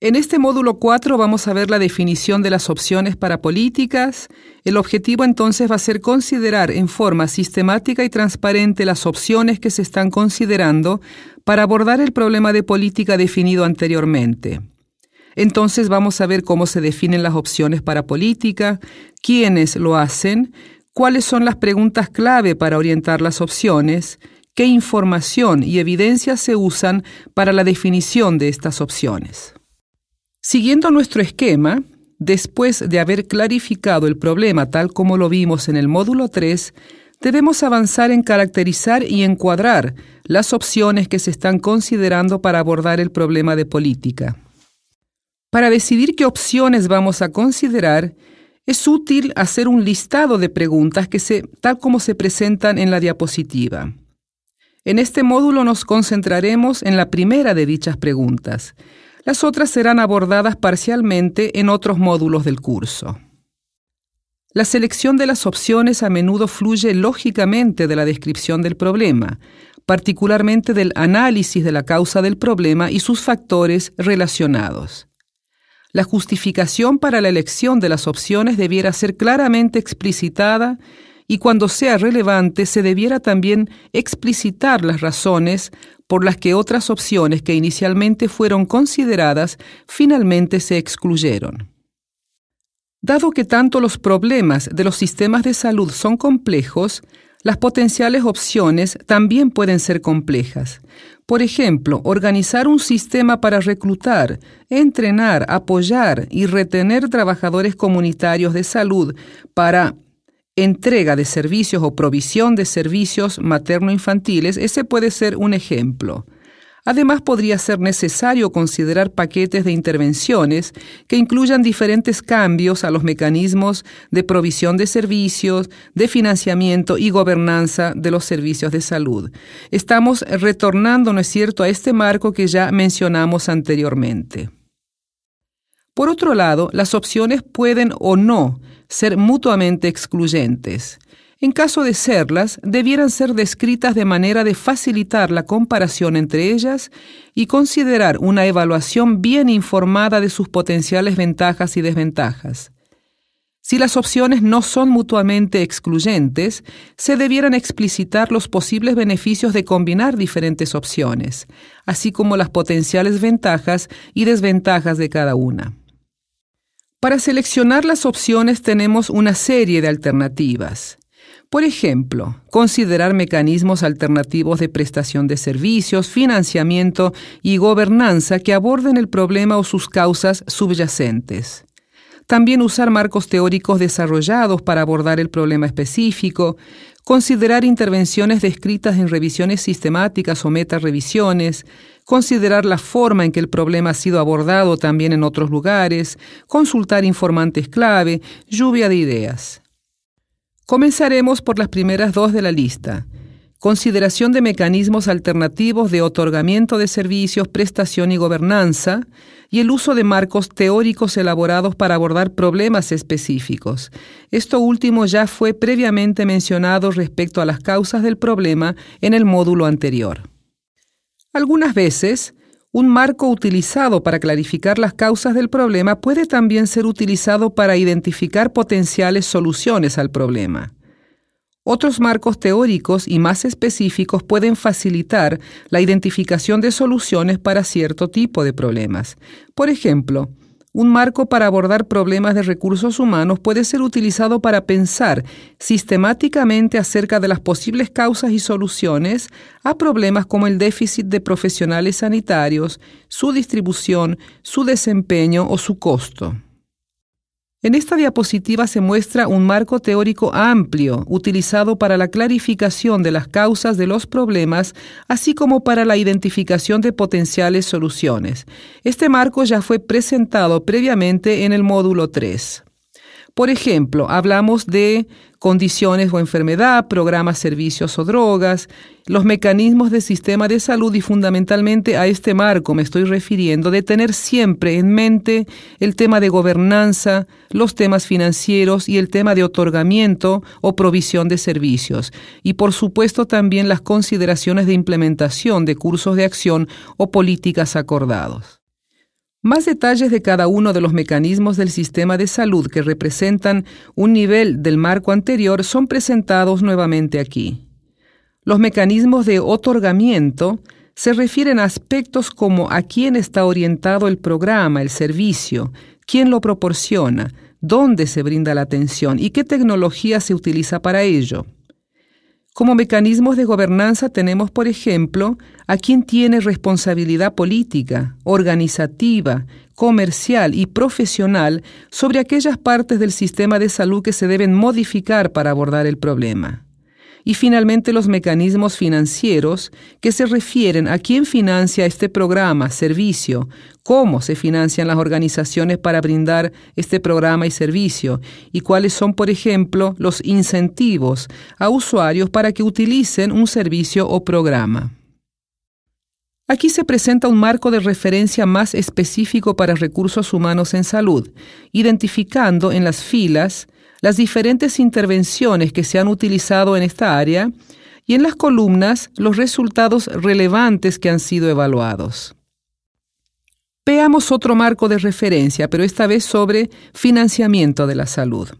En este módulo 4 vamos a ver la definición de las opciones para políticas. El objetivo entonces va a ser considerar en forma sistemática y transparente las opciones que se están considerando para abordar el problema de política definido anteriormente. Entonces vamos a ver cómo se definen las opciones para política, quiénes lo hacen, cuáles son las preguntas clave para orientar las opciones, qué información y evidencia se usan para la definición de estas opciones. Siguiendo nuestro esquema, después de haber clarificado el problema tal como lo vimos en el módulo 3, debemos avanzar en caracterizar y encuadrar las opciones que se están considerando para abordar el problema de política. Para decidir qué opciones vamos a considerar, es útil hacer un listado de preguntas que se, tal como se presentan en la diapositiva. En este módulo nos concentraremos en la primera de dichas preguntas, las otras serán abordadas parcialmente en otros módulos del curso. La selección de las opciones a menudo fluye lógicamente de la descripción del problema, particularmente del análisis de la causa del problema y sus factores relacionados. La justificación para la elección de las opciones debiera ser claramente explicitada y cuando sea relevante se debiera también explicitar las razones por las que otras opciones que inicialmente fueron consideradas finalmente se excluyeron. Dado que tanto los problemas de los sistemas de salud son complejos, las potenciales opciones también pueden ser complejas. Por ejemplo, organizar un sistema para reclutar, entrenar, apoyar y retener trabajadores comunitarios de salud para entrega de servicios o provisión de servicios materno-infantiles, ese puede ser un ejemplo. Además, podría ser necesario considerar paquetes de intervenciones que incluyan diferentes cambios a los mecanismos de provisión de servicios, de financiamiento y gobernanza de los servicios de salud. Estamos retornando, ¿no es cierto?, a este marco que ya mencionamos anteriormente. Por otro lado, las opciones pueden o no ser mutuamente excluyentes. En caso de serlas, debieran ser descritas de manera de facilitar la comparación entre ellas y considerar una evaluación bien informada de sus potenciales ventajas y desventajas. Si las opciones no son mutuamente excluyentes, se debieran explicitar los posibles beneficios de combinar diferentes opciones, así como las potenciales ventajas y desventajas de cada una. Para seleccionar las opciones tenemos una serie de alternativas. Por ejemplo, considerar mecanismos alternativos de prestación de servicios, financiamiento y gobernanza que aborden el problema o sus causas subyacentes. También usar marcos teóricos desarrollados para abordar el problema específico, considerar intervenciones descritas en revisiones sistemáticas o meta-revisiones, considerar la forma en que el problema ha sido abordado también en otros lugares, consultar informantes clave, lluvia de ideas. Comenzaremos por las primeras dos de la lista, consideración de mecanismos alternativos de otorgamiento de servicios, prestación y gobernanza, y el uso de marcos teóricos elaborados para abordar problemas específicos. Esto último ya fue previamente mencionado respecto a las causas del problema en el módulo anterior. Algunas veces, un marco utilizado para clarificar las causas del problema puede también ser utilizado para identificar potenciales soluciones al problema. Otros marcos teóricos y más específicos pueden facilitar la identificación de soluciones para cierto tipo de problemas. Por ejemplo, un marco para abordar problemas de recursos humanos puede ser utilizado para pensar sistemáticamente acerca de las posibles causas y soluciones a problemas como el déficit de profesionales sanitarios, su distribución, su desempeño o su costo. En esta diapositiva se muestra un marco teórico amplio utilizado para la clarificación de las causas de los problemas, así como para la identificación de potenciales soluciones. Este marco ya fue presentado previamente en el módulo 3. Por ejemplo, hablamos de condiciones o enfermedad, programas, servicios o drogas, los mecanismos del sistema de salud y fundamentalmente a este marco me estoy refiriendo de tener siempre en mente el tema de gobernanza, los temas financieros y el tema de otorgamiento o provisión de servicios. Y por supuesto también las consideraciones de implementación de cursos de acción o políticas acordados. Más detalles de cada uno de los mecanismos del sistema de salud que representan un nivel del marco anterior son presentados nuevamente aquí. Los mecanismos de otorgamiento se refieren a aspectos como a quién está orientado el programa, el servicio, quién lo proporciona, dónde se brinda la atención y qué tecnología se utiliza para ello. Como mecanismos de gobernanza tenemos, por ejemplo, a quien tiene responsabilidad política, organizativa, comercial y profesional sobre aquellas partes del sistema de salud que se deben modificar para abordar el problema y finalmente los mecanismos financieros que se refieren a quién financia este programa, servicio, cómo se financian las organizaciones para brindar este programa y servicio y cuáles son, por ejemplo, los incentivos a usuarios para que utilicen un servicio o programa. Aquí se presenta un marco de referencia más específico para recursos humanos en salud, identificando en las filas las diferentes intervenciones que se han utilizado en esta área y en las columnas los resultados relevantes que han sido evaluados. Veamos otro marco de referencia, pero esta vez sobre financiamiento de la salud.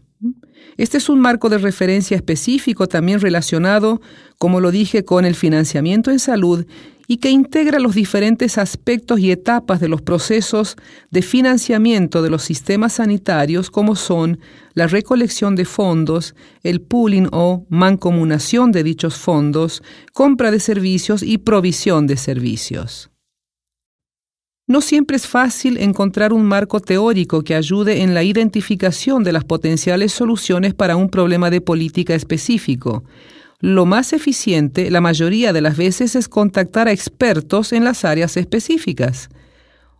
Este es un marco de referencia específico también relacionado, como lo dije, con el financiamiento en salud y que integra los diferentes aspectos y etapas de los procesos de financiamiento de los sistemas sanitarios, como son la recolección de fondos, el pooling o mancomunación de dichos fondos, compra de servicios y provisión de servicios. No siempre es fácil encontrar un marco teórico que ayude en la identificación de las potenciales soluciones para un problema de política específico. Lo más eficiente, la mayoría de las veces, es contactar a expertos en las áreas específicas.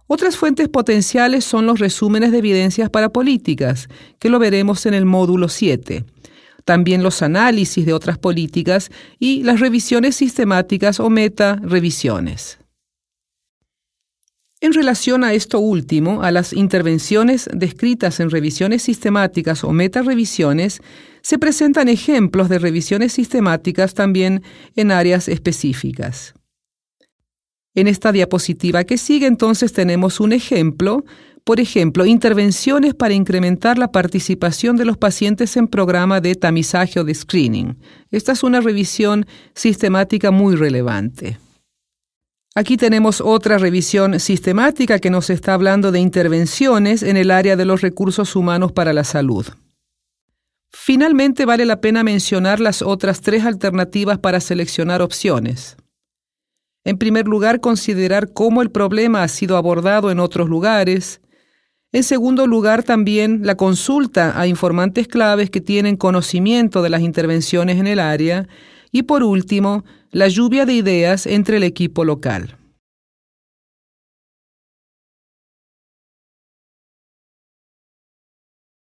Otras fuentes potenciales son los resúmenes de evidencias para políticas, que lo veremos en el módulo 7. También los análisis de otras políticas y las revisiones sistemáticas o meta-revisiones. En relación a esto último, a las intervenciones descritas en revisiones sistemáticas o meta-revisiones, se presentan ejemplos de revisiones sistemáticas también en áreas específicas. En esta diapositiva que sigue entonces tenemos un ejemplo, por ejemplo, intervenciones para incrementar la participación de los pacientes en programa de tamizaje o de screening. Esta es una revisión sistemática muy relevante. Aquí tenemos otra revisión sistemática que nos está hablando de intervenciones en el área de los recursos humanos para la salud. Finalmente vale la pena mencionar las otras tres alternativas para seleccionar opciones. En primer lugar, considerar cómo el problema ha sido abordado en otros lugares. En segundo lugar, también la consulta a informantes claves que tienen conocimiento de las intervenciones en el área y por último, la lluvia de ideas entre el equipo local.